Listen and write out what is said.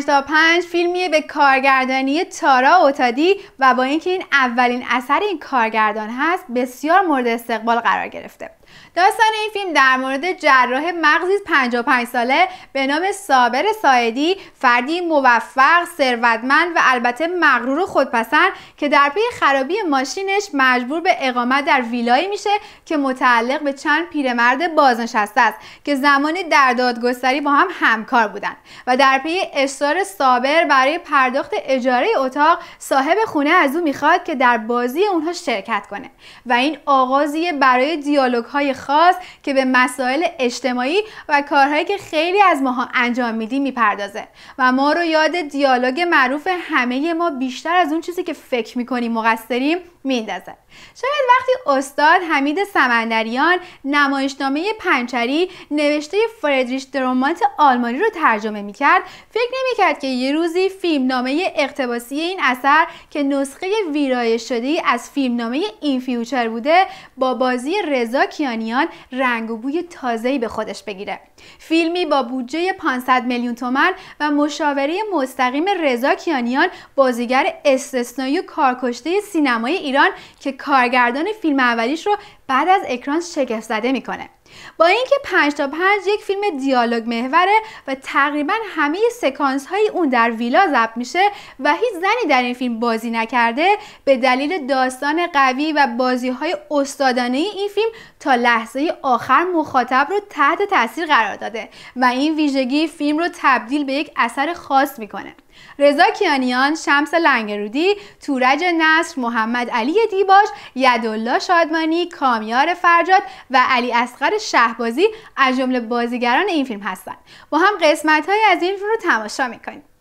5 تا فیلمیه به کارگردانی تارا اوتادی و با اینکه این اولین اثر این کارگردان هست بسیار مورد استقبال قرار گرفته داستان این فیلم در مورد جراح مغزی 55 ساله به نام صابر سایدی فردی موفق ثروتمند و البته مغرور و خودپسند که در پی خرابی ماشینش مجبور به اقامت در ویلایی میشه که متعلق به چند پیرمرد بازنشسته است که زمانی در دادگستری با هم همکار بودند و در پی اصرار صابر برای پرداخت اجاره اتاق صاحب خونه از او میخواد که در بازی اونها شرکت کنه و این آغازی برای دیالوگ خاص که به مسائل اجتماعی و کارهایی که خیلی از ماها انجام میدیم میپردازه و ما رو یاد دیالوگ معروف همه ما بیشتر از اون چیزی که فکر میکنیم مقصریم میندازه شاید وقتی استاد حمید سمندریان نمایشنامه پنچری نوشته فردریش درومانت آلمانی رو ترجمه میکرد فکر نمیکرد که یه روزی فیلمنامه اقتباسی این اثر که نسخه ویرایش شده از فیلمنامه این فیوچر بوده با بازی رضا کیان ایرانیان رنگ و بوی تازه‌ای به خودش بگیره. فیلمی با بودجه 500 میلیون تومن و مشاوره مستقیم رضا کیانیان بازیگر استثنایی و کارکشته سینمای ایران که کارگردان فیلم اولیش رو بعد از اکران شگفت‌زده زده میکنه. با اینکه پنج تا پنج یک فیلم دیالوگ محوره و تقریبا همه سکانس های اون در ویلا ضبط میشه و هیچ زنی در این فیلم بازی نکرده به دلیل داستان قوی و بازی های استادانه این فیلم تا لحظه آخر مخاطب رو تحت تاثیر قرار داده و این ویژگی فیلم رو تبدیل به یک اثر خاص میکنه رضا کیانیان، شمس لنگرودی، تورج نصر، محمد علی دیباش، یدالله شادمانی، کامیار فرجاد و علی اصغر شهبازی از جمله بازیگران این فیلم هستند. با هم قسمت از این فیلم رو تماشا میکنیم.